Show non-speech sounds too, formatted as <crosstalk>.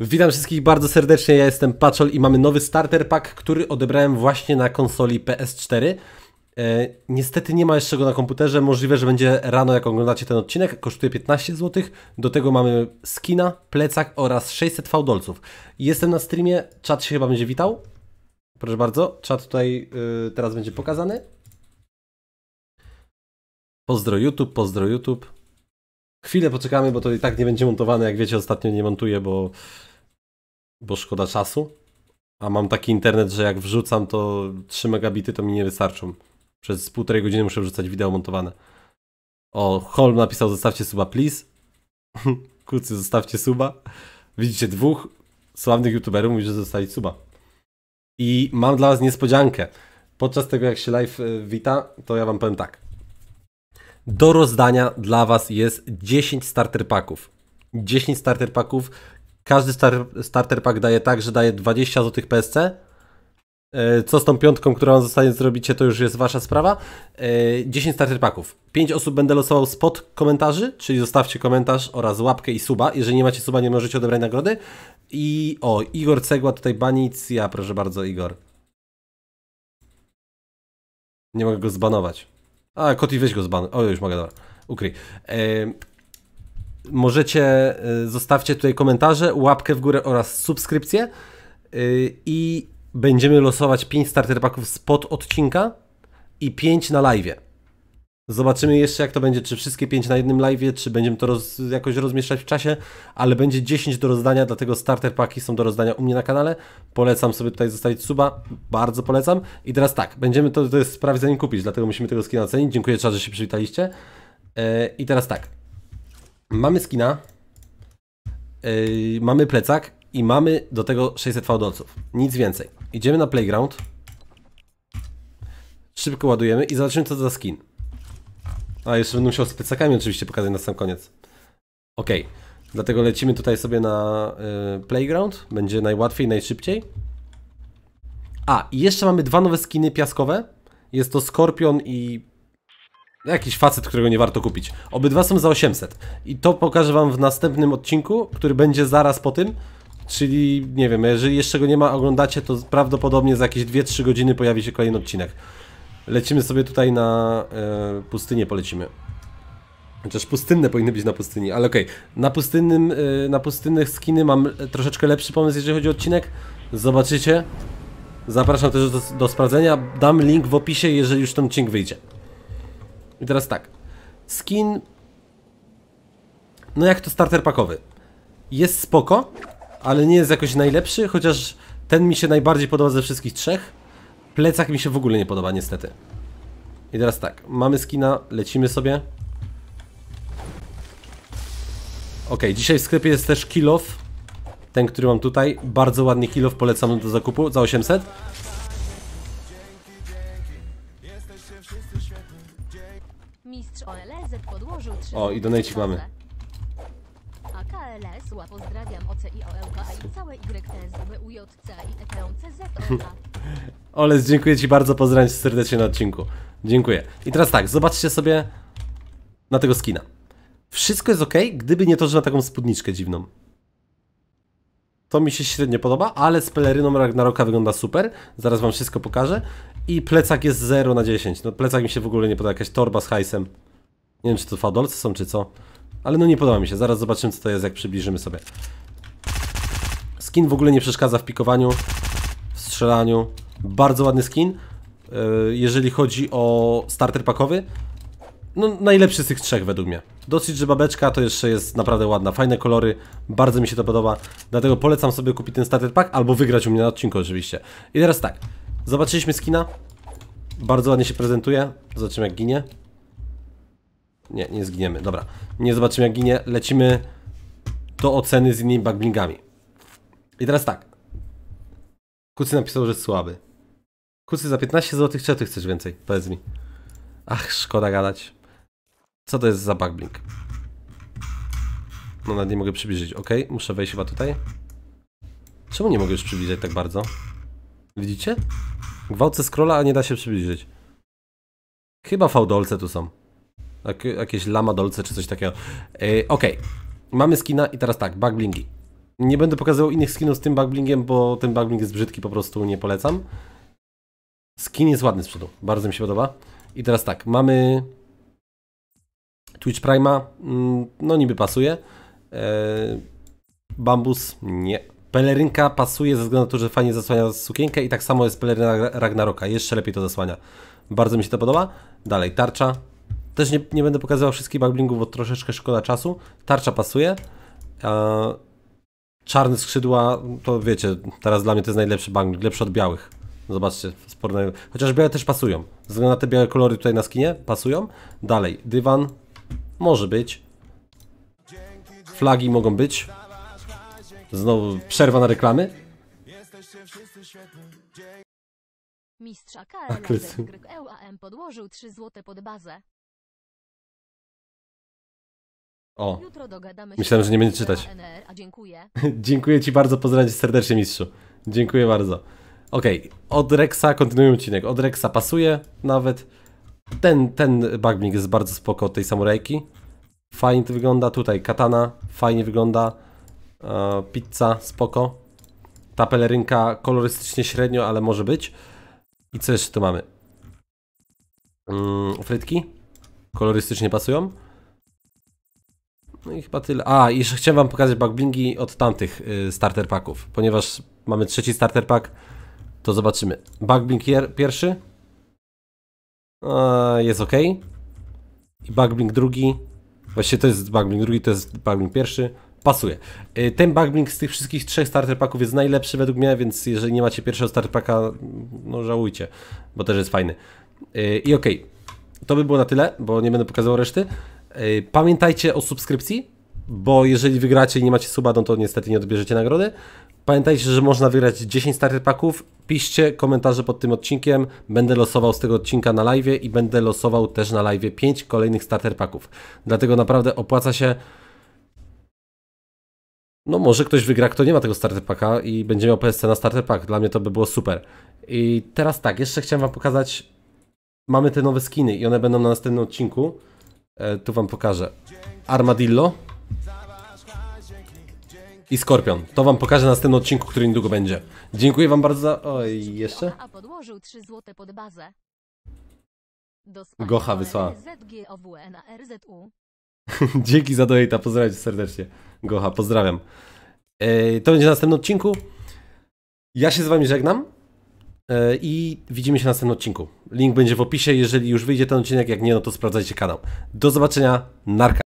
Witam wszystkich bardzo serdecznie, ja jestem Paczol i mamy nowy starter pack, który odebrałem właśnie na konsoli PS4. E, niestety nie ma jeszcze go na komputerze, możliwe, że będzie rano jak oglądacie ten odcinek, kosztuje 15 zł, do tego mamy skina, plecak oraz 600 fałdolców. Jestem na streamie, czat się chyba będzie witał. Proszę bardzo, czat tutaj y, teraz będzie pokazany. Pozdro YouTube, pozdro YouTube. Chwilę poczekamy, bo to i tak nie będzie montowane. Jak wiecie, ostatnio nie montuję, bo, bo szkoda czasu. A mam taki internet, że jak wrzucam, to 3 megabity to mi nie wystarczą. Przez półtorej godziny muszę wrzucać wideo montowane. O, Holm napisał, zostawcie suba, please. <laughs> Kucy, zostawcie suba. Widzicie, dwóch sławnych youtuberów mówi, że zostawić suba. I mam dla was niespodziankę. Podczas tego, jak się live y, wita, to ja wam powiem tak do rozdania dla Was jest 10 starter packów. 10 starter packów. Każdy star starter pack daje tak, że daje 20 zł PSC. Co z tą piątką, którą zostanie zrobicie, to już jest wasza sprawa. 10 e, starter packów. 5 osób będę losował spod komentarzy, czyli zostawcie komentarz oraz łapkę i suba. Jeżeli nie macie suba, nie możecie odebrać nagrody. I o, Igor Cegła tutaj banic. Ja proszę bardzo, Igor. Nie mogę go zbanować. A, Koti, weź go z banu. O, już mogę, dobra. Ukryj. E, możecie, zostawcie tutaj komentarze, łapkę w górę oraz subskrypcję. E, I będziemy losować 5 starter packów spod odcinka i 5 na live. Zobaczymy jeszcze, jak to będzie, czy wszystkie 5 na jednym live, czy będziemy to roz, jakoś rozmieszczać w czasie, ale będzie 10 do rozdania, dlatego starter paki są do rozdania u mnie na kanale. Polecam sobie tutaj zostawić suba, bardzo polecam. I teraz tak, będziemy to, to jest sprawdzenie kupić, dlatego musimy tego skina ocenić. Dziękuję, Czar, że się przywitaliście. Yy, I teraz tak, mamy skina, yy, mamy plecak i mamy do tego 600 faudolców, Nic więcej. Idziemy na playground, szybko ładujemy i zobaczymy, co to za skin. A, jeszcze będę musiał z plecakami oczywiście pokazać na sam koniec. Okej, okay. dlatego lecimy tutaj sobie na y, playground. Będzie najłatwiej, najszybciej. A, i jeszcze mamy dwa nowe skiny piaskowe. Jest to Skorpion i jakiś facet, którego nie warto kupić. Obydwa są za 800. I to pokażę wam w następnym odcinku, który będzie zaraz po tym. Czyli, nie wiem, jeżeli jeszcze go nie ma, oglądacie, to prawdopodobnie za jakieś 2-3 godziny pojawi się kolejny odcinek. Lecimy sobie tutaj na e, pustynię polecimy. Chociaż pustynne powinny być na pustyni, ale okej. Okay. Na pustynnym, e, na pustynnych skiny mam troszeczkę lepszy pomysł, jeżeli chodzi o odcinek. Zobaczycie. Zapraszam też do, do sprawdzenia. Dam link w opisie, jeżeli już ten odcinek wyjdzie. I teraz tak. Skin... No jak to starter pakowy. Jest spoko, ale nie jest jakoś najlepszy, chociaż ten mi się najbardziej podoba ze wszystkich trzech. Plecak mi się w ogóle nie podoba, niestety. I teraz tak, mamy skina, lecimy sobie. Ok, dzisiaj w sklepie jest też kilof. Ten, który mam tutaj. Bardzo ładny kilof, polecam do zakupu za 800. E o, i donajcik mamy. KLSła pozdrawiam OC i OLK i całe YTSWUJC i EKOCZOA. <laughs> Oles, dziękuję Ci bardzo, pozdrawiam Cię serdecznie na odcinku. Dziękuję. I teraz tak, zobaczcie sobie na tego skina. Wszystko jest ok, gdyby nie to, że na taką spódniczkę dziwną. To mi się średnio podoba, ale z peleryną Ragnaroka wygląda super. Zaraz wam wszystko pokażę. I plecak jest 0 na 10. No plecak mi się w ogóle nie podoba, jakaś torba z hajsem. Nie wiem, czy to fadolce są, czy co. Ale no nie podoba mi się, zaraz zobaczymy co to jest, jak przybliżymy sobie. Skin w ogóle nie przeszkadza w pikowaniu, w strzelaniu. Bardzo ładny skin. E, jeżeli chodzi o starter pakowy, no najlepszy z tych trzech według mnie. Dosyć, że babeczka to jeszcze jest naprawdę ładna, fajne kolory, bardzo mi się to podoba, dlatego polecam sobie kupić ten starter pack albo wygrać u mnie na odcinku oczywiście. I teraz tak, zobaczyliśmy skina, bardzo ładnie się prezentuje, zobaczymy jak ginie. Nie, nie zginiemy. Dobra. Nie zobaczymy jak ginie. Lecimy do oceny z innymi bugblingami. I teraz tak. Kucy napisał, że jest słaby. Kucy za 15 zł, czy ty chcesz więcej? Powiedz mi. Ach, szkoda gadać. Co to jest za bugbling? No nawet nie mogę przybliżyć. Ok, muszę wejść chyba tutaj. Czemu nie mogę już przybliżać tak bardzo? Widzicie? Gwałce scrolla, a nie da się przybliżyć. Chyba fałdolce tu są jakieś lama dolce czy coś takiego. Ok, e, Okej, okay. mamy skina i teraz tak, backblingi. Nie będę pokazywał innych skinów z tym backblingiem, bo ten backbling jest brzydki, po prostu nie polecam. Skin jest ładny z przodu, bardzo mi się podoba. I teraz tak, mamy Twitch Prima, mm, no niby pasuje. E, bambus nie. Pelerynka pasuje ze względu na to, że fajnie zasłania sukienkę i tak samo jest peleryna Ragnaroka, jeszcze lepiej to zasłania. Bardzo mi się to podoba. Dalej, tarcza, też nie, nie będę pokazywał wszystkich backblingów, bo troszeczkę szkoda czasu. Tarcza pasuje. Eee, czarne skrzydła, to wiecie, teraz dla mnie to jest najlepszy backbling, lepszy od białych. Zobaczcie, sporne. Chociaż białe też pasują. Ze względu na te białe kolory tutaj na skinie, pasują. Dalej, dywan może być. Flagi mogą być. Znowu przerwa na reklamy. Mistrza KM e podłożył 3 złote pod bazę. O. Myślałem, że nie będzie czytać. <laughs> dziękuję. ci bardzo, pozdrawiam cię serdecznie, mistrzu. Dziękuję bardzo. Okej, od Rexa kontynuujemy odcinek. Od Rexa pasuje nawet. Ten, ten bagbling jest bardzo spoko od tej samurajki. Fajnie to wygląda. Tutaj katana, fajnie wygląda. E, pizza, spoko. Ta pelerynka kolorystycznie średnio, ale może być. I co jeszcze tu mamy? Mm, frytki. Kolorystycznie pasują. No i chyba tyle. A, jeszcze chciałem wam pokazać backblingi od tamtych y, starter packów, ponieważ mamy trzeci starter pack, to zobaczymy. Backblink pierwszy jest ok. I backblink drugi, właściwie to jest backblink drugi, to jest backblink pierwszy, pasuje. Y, ten backblink z tych wszystkich trzech starter packów jest najlepszy według mnie, więc jeżeli nie macie pierwszego starter packa, no żałujcie, bo też jest fajny. Y, I ok, to by było na tyle, bo nie będę pokazywał reszty. E, pamiętajcie o subskrypcji, bo jeżeli wygracie i nie macie suba, no to niestety nie odbierzecie nagrody. Pamiętajcie, że można wygrać 10 starter paków. Piszcie komentarze pod tym odcinkiem. Będę losował z tego odcinka na live i będę losował też na live 5 kolejnych starter paków. Dlatego naprawdę opłaca się. No może ktoś wygra, kto nie ma tego starter packa i będzie miał PSC na starter pack. Dla mnie to by było super. I teraz tak, jeszcze chciałem wam pokazać. Mamy te nowe skiny i one będą na następnym odcinku. E, tu wam pokażę. Armadillo. I Skorpion. To wam pokażę na następnym odcinku, który niedługo będzie. Dziękuję wam bardzo za... Oj, jeszcze? A podłożył 3 złote pod bazę. Gocha wysłała. <laughs> Dzięki za dojeta, pozdrawiam cię serdecznie. Gocha, pozdrawiam. to będzie na następnym odcinku. Ja się z wami żegnam. E, I widzimy się na następnym odcinku. Link będzie w opisie. Jeżeli już wyjdzie ten odcinek, jak nie, no to sprawdzajcie kanał. Do zobaczenia. Narka.